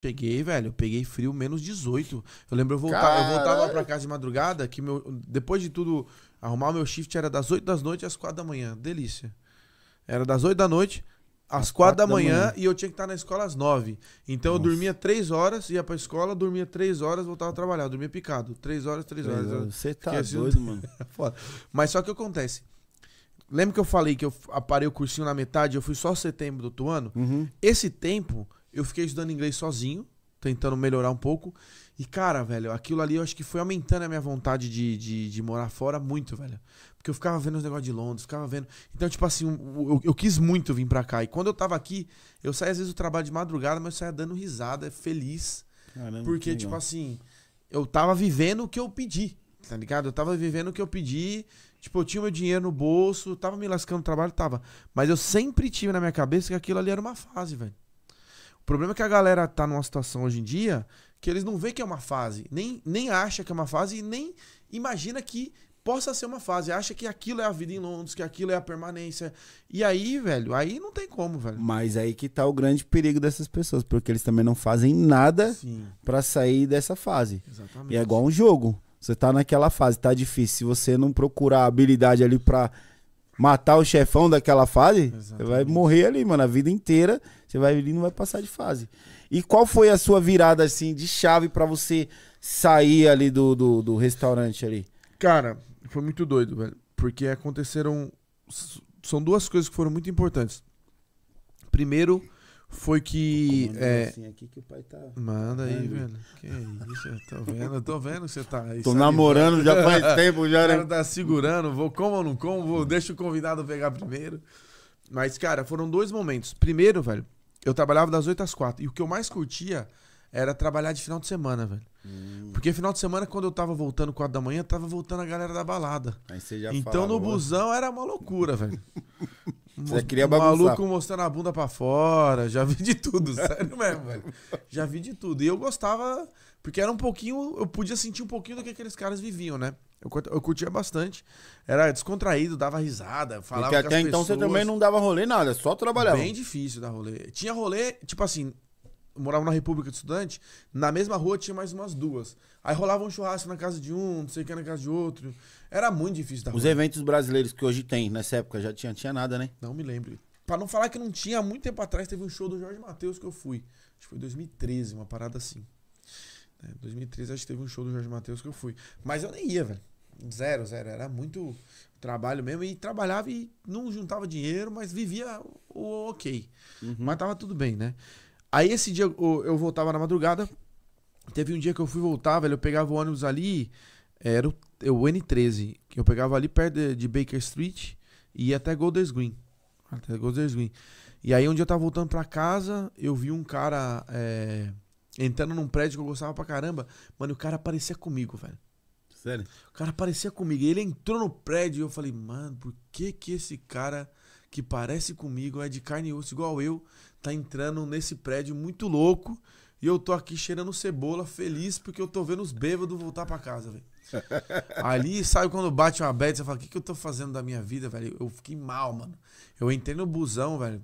Peguei, velho, peguei frio menos 18. Eu lembro, eu voltava, eu voltava pra casa de madrugada, que meu, depois de tudo, arrumar meu shift era das 8 da noite às 4 da manhã. Delícia. Era das 8 da noite às, 4, 4 da, manhã, da, manhã, e eu tinha que estar na escola às 9. Então Nossa. eu dormia 3 horas, ia pra escola, dormia 3 horas, voltava a trabalhar. Eu dormia picado. 3 horas, 3 horas. Você tá assim, doido, assim, mano. É foda. Mas só que acontece. Lembra que eu falei que eu parei o cursinho na metade, eu fui só setembro do outro ano? Uhum. Esse tempo eu fiquei estudando inglês sozinho, tentando melhorar um pouco. E, cara, velho, aquilo ali eu acho que foi aumentando a minha vontade de, de, de morar fora muito, velho. Porque eu ficava vendo os negócios de Londres, ficava vendo. Então, tipo assim, eu, eu, quis muito vir pra cá. E quando eu tava aqui, eu saía às vezes do trabalho de madrugada, mas eu saía dando risada, feliz. Caramba, porque, tipo assim, eu tava vivendo o que eu pedi, tá ligado? Eu tava vivendo o que eu pedi. Tipo, eu tinha meu dinheiro no bolso, tava me lascando no trabalho, tava. Mas eu sempre tive na minha cabeça que aquilo ali era uma fase, velho problema é que a galera tá numa situação hoje em dia que eles não vê que é uma fase, nem, nem acha que é uma fase e nem imagina que possa ser uma fase. Acha que aquilo é a vida em Londres, que aquilo é a permanência. E aí, velho, aí não tem como, velho. Mas aí que tá o grande perigo dessas pessoas, porque eles também não fazem nada para sair dessa fase. Exatamente. E é igual um jogo. Você tá naquela fase, tá difícil. Se você não procurar habilidade ali pra matar o chefão daquela fase, Exatamente. você vai morrer ali, mano, a vida inteira. Você vai ali não vai passar de fase. E qual foi a sua virada, assim, de chave para você sair ali do, do, do, restaurante ali? Cara, foi muito doido, velho. Porque aconteceram. São duas coisas que foram muito importantes. Primeiro, foi que. É... Assim aqui que o pai tá. Manda aí, velho. Que isso, eu tô vendo, eu tô vendo que você tá. Tô namorando já faz tempo, já. O né? cara tá segurando, vou como ou não como, vou, deixa o convidado pegar primeiro. Mas, cara, foram dois momentos. Primeiro, velho, eu trabalhava das 8 às 4. E o que eu mais curtia era trabalhar de final de semana, velho. Hum. Porque final de semana, quando eu tava voltando 4 da manhã, tava voltando a galera da balada. Aí você já Então no busão era uma loucura, velho. Você queria bagunçar. Maluco mostrando a bunda pra fora. Já vi de tudo, sério mesmo, velho. Já vi de tudo. E eu gostava, porque era um pouquinho. Eu podia sentir um pouquinho do que aqueles caras viviam, né? Eu, eu curtia bastante. Era descontraído, dava risada, falava Porque até então você também não dava rolê nada, só trabalhava. Bem difícil dar rolê. Tinha rolê, tipo assim, morava na República de Estudante, na mesma rua tinha mais umas duas. Aí rolava um churrasco na casa de um, não sei o que na casa de outro. Era muito difícil da Os rua. eventos brasileiros que hoje tem, nessa época já tinha, tinha nada, né? Não me lembro. Pra não falar que não tinha, há muito tempo atrás teve um show do Jorge Matheus que eu fui. Acho que foi 2013, uma parada assim. É, 2013 acho que teve um show do Jorge Matheus que eu fui. Mas eu nem ia, velho. Zero, zero. Era muito trabalho mesmo. E trabalhava e não juntava dinheiro, mas vivia o ok. Uhum. Mas tava tudo bem, né? Aí esse dia eu voltava na madrugada. Teve um dia que eu fui voltar, velho. Eu pegava o ônibus ali. Eh, era o, é o N13. Que eu pegava ali perto de, de Baker Street. E ia até Golders Green. Até Golders Green. E aí, um dia eu tava voltando pra casa, eu vi um cara é, entrando num prédio que eu gostava pra caramba. Mano, o cara aparecia comigo, velho. Sério? O cara aparecia comigo. ele entrou no prédio e eu falei, mano, por que que esse cara que parece comigo, é de carne e osso igual eu, tá entrando nesse prédio muito louco e eu tô aqui cheirando cebola, feliz porque eu tô vendo os bêbados voltar para casa, velho. Ali, sabe quando bate uma bad, você fala, o que, que eu tô fazendo da minha vida, velho? Eu fiquei mal, mano. Eu entrei no busão, velho,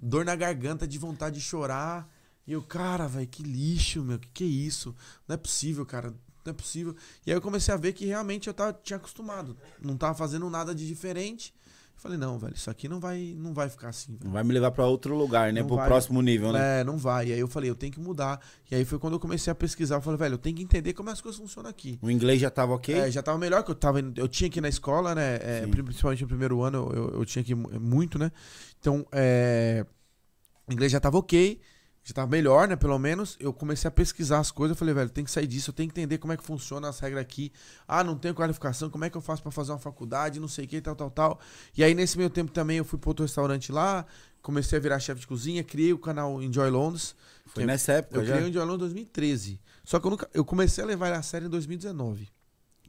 dor na garganta de vontade de chorar. E eu, cara, velho, que lixo, meu, que que é isso? Não é possível, cara, não é possível. E aí eu comecei a ver que realmente eu tava, tinha acostumado, não tava fazendo nada de diferente falei, não, velho, isso aqui não vai, não vai ficar assim. Velho. Não vai me levar para outro lugar, né? pro próximo nível, né? É, não vai. E aí eu falei, eu tenho que mudar. E aí foi quando eu comecei a pesquisar. Eu falei, velho, eu tenho que entender como as coisas funcionam aqui. O inglês já tava ok? É, já tava melhor que eu tava. Eu tinha aqui na escola, né? É, principalmente no primeiro ano, eu, eu tinha aqui muito, né? Então, é, o inglês já tava ok já tava melhor, né? Pelo menos, eu comecei a pesquisar as coisas. Eu falei, velho, tem que sair disso, eu tenho que entender como é que funciona as regras aqui. Ah, não tenho qualificação, como é que eu faço para fazer uma faculdade, não sei o que, tal, tal, tal. E aí, nesse meio tempo também, eu fui pro outro restaurante lá, comecei a virar chefe de cozinha, criei o canal Enjoy Londres. Foi é nessa eu, época, Eu já? criei o Enjoy Londres em 2013. Só que eu, nunca, eu comecei a levar ele a sério em 2019.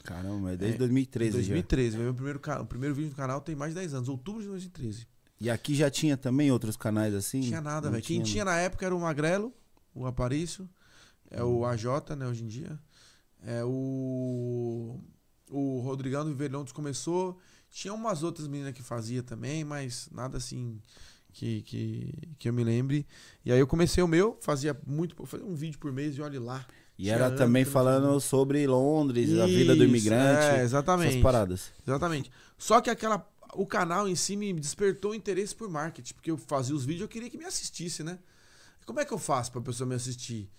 Caramba, é desde é, 2013 2013, já. Meu primeiro, o primeiro vídeo do canal tem mais de 10 anos, outubro de 2013. E aqui já tinha também outros canais assim? tinha nada, velho. Quem tinha na época era o Magrelo, o Aparício, é o AJ, né, hoje em dia. É o. O Rodrigão do Verlontes começou. Tinha umas outras meninas que fazia também, mas nada assim que, que, que eu me lembre. E aí eu comecei o meu, fazia muito, fazia um vídeo por mês e olhe lá. E era também falando falando. sobre Londres, Isso, a vida do imigrante. É, exatamente. Essas paradas. Exatamente. Só que aquela o canal em si me despertou interesse por marketing, porque eu fazia os vídeos eu queria que me assistisse, né? Como é que eu faço para a pessoa me assistir?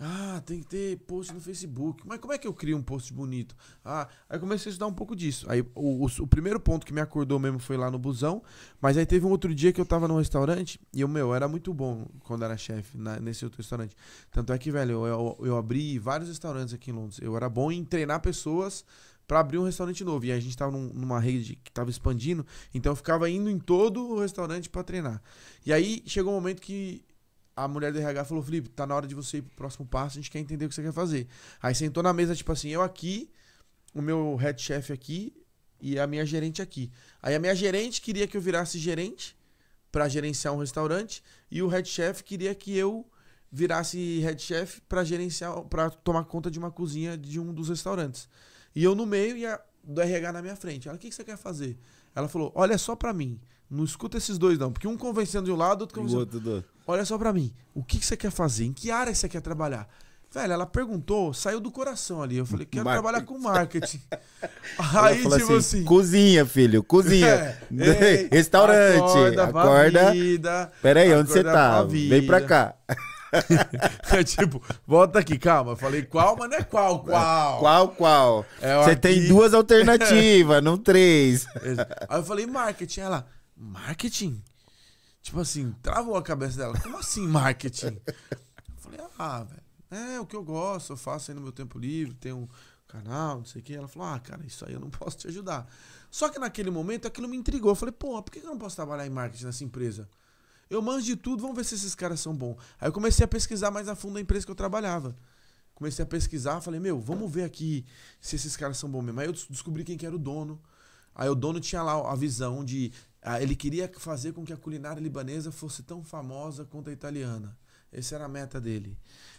Ah, tem que ter post no Facebook. Mas como é que eu crio um post bonito? Ah, aí comecei a estudar um pouco disso. Aí o, o, o, primeiro ponto que me acordou mesmo foi lá no busão. Mas aí teve um outro dia que eu tava num restaurante. E o meu, era muito bom quando era chefe nesse outro restaurante. Tanto é que, velho, eu, eu, eu abri vários restaurantes aqui em Londres. Eu era bom em treinar pessoas para abrir um restaurante novo. E a gente estava num, numa rede que estava expandindo, então eu ficava indo em todo o restaurante para treinar. E aí chegou um momento que a mulher do RH falou: Felipe, tá na hora de você ir pro próximo passo, a gente quer entender o que você quer fazer. Aí sentou na mesa, tipo assim, eu aqui, o meu head chef aqui e a minha gerente aqui. Aí a minha gerente queria que eu virasse gerente para gerenciar um restaurante e o head chef queria que eu virasse head chef para gerenciar, para tomar conta de uma cozinha de um dos restaurantes. E eu no meio e a do RH na minha frente. Ela, o que, que você quer fazer? Ela falou, olha é só para mim. Não escuta esses dois não, porque um convencendo de um lado, outro convencendo... Outro, do... Olha só para mim. O que, que você quer fazer? Em que área você quer trabalhar? Velho, ela perguntou, saiu do coração ali. Eu falei, quero trabalhar com marketing. Aí, tipo assim, assim, Cozinha, filho, cozinha. É, Restaurante. Acorda, acorda. Vida, Pera aí, onde você tá? Vem pra cá. é tipo, volta aqui, calma. Eu falei qual, mas não é qual, qual. Qual, qual. É, Você tem duas alternativas, não três. Aí eu falei marketing. Ela, marketing? Tipo assim, travou a cabeça dela. Como assim marketing? Eu falei, ah, velho. É o que eu gosto, eu faço aí no meu tempo livre, tenho um canal, não sei o que. Ela falou, ah, cara, isso aí eu não posso te ajudar. Só que naquele momento aquilo me intrigou. Eu falei, pô, por que eu não posso trabalhar em marketing nessa empresa? Eu manjo de tudo, vamos ver se esses caras são bons. Aí eu comecei a pesquisar mais a fundo a empresa que eu trabalhava. Comecei a pesquisar, falei, meu, vamos ver aqui se esses caras são bons mesmo. Aí eu descobri quem que era o dono. Aí o dono tinha lá a visão de. Ah, ele queria fazer com que a culinária libanesa fosse tão famosa quanto a italiana. Essa era a meta dele.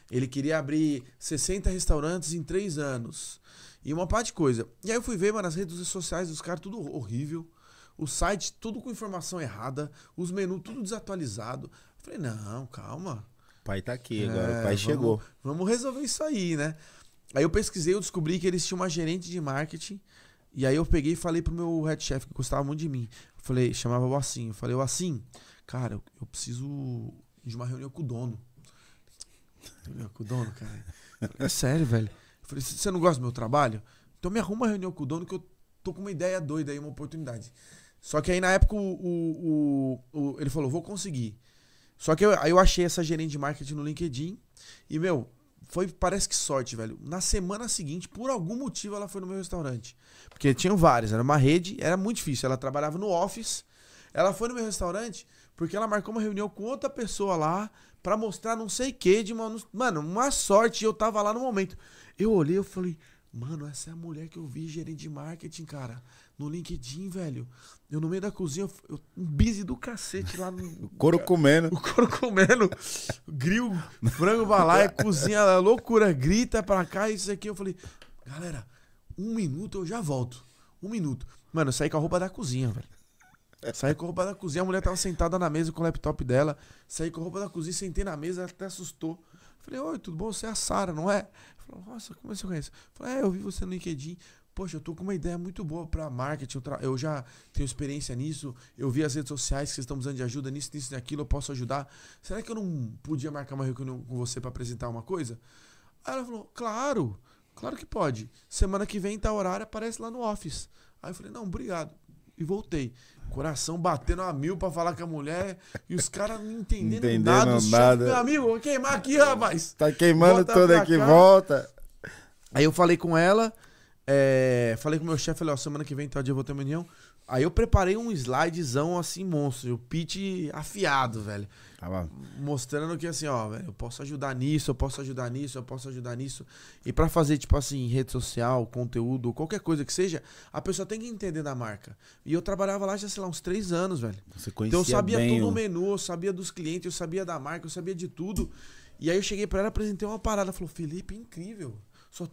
Ele queria abrir 60 restaurantes em 3 anos. E uma parte de coisa. E aí eu fui ver, mano, as redes sociais dos caras, tudo horrível o site tudo com informação errada, os menus tudo desatualizado. Eu falei, não, calma. O pai tá aqui agora, é, o pai vamos, chegou. Vamos resolver isso aí, né? Aí eu pesquisei, eu descobri que eles tinham uma gerente de marketing. E aí eu peguei e falei pro meu head chef, que gostava muito de mim. Eu falei, chamava o Assim. Eu falei, o Assim, cara, eu, preciso de uma reunião com o dono. Reunião com o dono, cara. É sério, velho. Eu falei, você não gosta do meu trabalho? Então me arruma uma reunião com o dono que eu tô com uma ideia doida aí, uma oportunidade. Só que aí na época o, o, o, ele falou, vou conseguir. Só que eu, aí eu achei essa gerente de marketing no LinkedIn. E, meu, foi, parece que sorte, velho. Na semana seguinte, por algum motivo, ela foi no meu restaurante. Porque tinham vários, era uma rede, era muito difícil. Ela trabalhava no office. Ela foi no meu restaurante porque ela marcou uma reunião com outra pessoa lá para mostrar não sei o que de uma. Mano, uma sorte. Eu tava lá no momento. Eu olhei, eu falei, Mano, essa é a mulher que eu vi, gerente de marketing, cara. No LinkedIn, velho. Eu no meio da cozinha, eu, um busy do cacete lá no. O couro comendo. O couro comendo. Gril, frango balaia, cozinha, loucura, grita pra cá, isso aqui. Eu falei, galera, um minuto eu já volto. Um minuto. Mano, eu saí com a roupa da cozinha, velho. Saí com a roupa da cozinha, a mulher tava sentada na mesa com o laptop dela. Saí com a roupa da cozinha, sentei na mesa, ela até assustou. Falei, oi, tudo bom? Você é a Sara, não é? Falei, nossa, como você conhece? Falei, é, eu vi você no LinkedIn. Poxa, eu tô com uma ideia muito boa para marketing. Eu já tenho experiência nisso. Eu vi as redes sociais que vocês estão precisando de ajuda nisso, nisso, naquilo. Eu posso ajudar. Será que eu não podia marcar uma reunião com você para apresentar uma coisa? Aí ela falou, claro, claro que pode. Semana que vem, tá horário, aparece lá no office. Aí eu falei, não, obrigado e voltei. Coração batendo a mil pra falar com a mulher e os caras não entendendo, entendendo nada. Os nada. meu amigo, vou queimar aqui, rapaz. Tá queimando volta tudo aqui, cá. volta. Aí eu falei com ela, é, falei com o meu chefe, falei, ó, semana que vem, tal dia eu vou ter uma reunião. Aí eu preparei um slidezão assim, monstro. O pitch afiado, velho. Tava. Mostrando que assim, ó, velho, eu posso ajudar nisso, eu posso ajudar nisso, eu posso ajudar nisso. E para fazer, tipo assim, rede social, conteúdo, qualquer coisa que seja, a pessoa tem que entender da marca. E eu trabalhava lá já, sei lá, uns três anos, velho. Você conhecia Então eu sabia bem todo o menu, eu sabia dos clientes, eu sabia da marca, eu sabia de tudo. E aí eu cheguei para ela, apresentei uma parada. Falou, Felipe, incrível. Só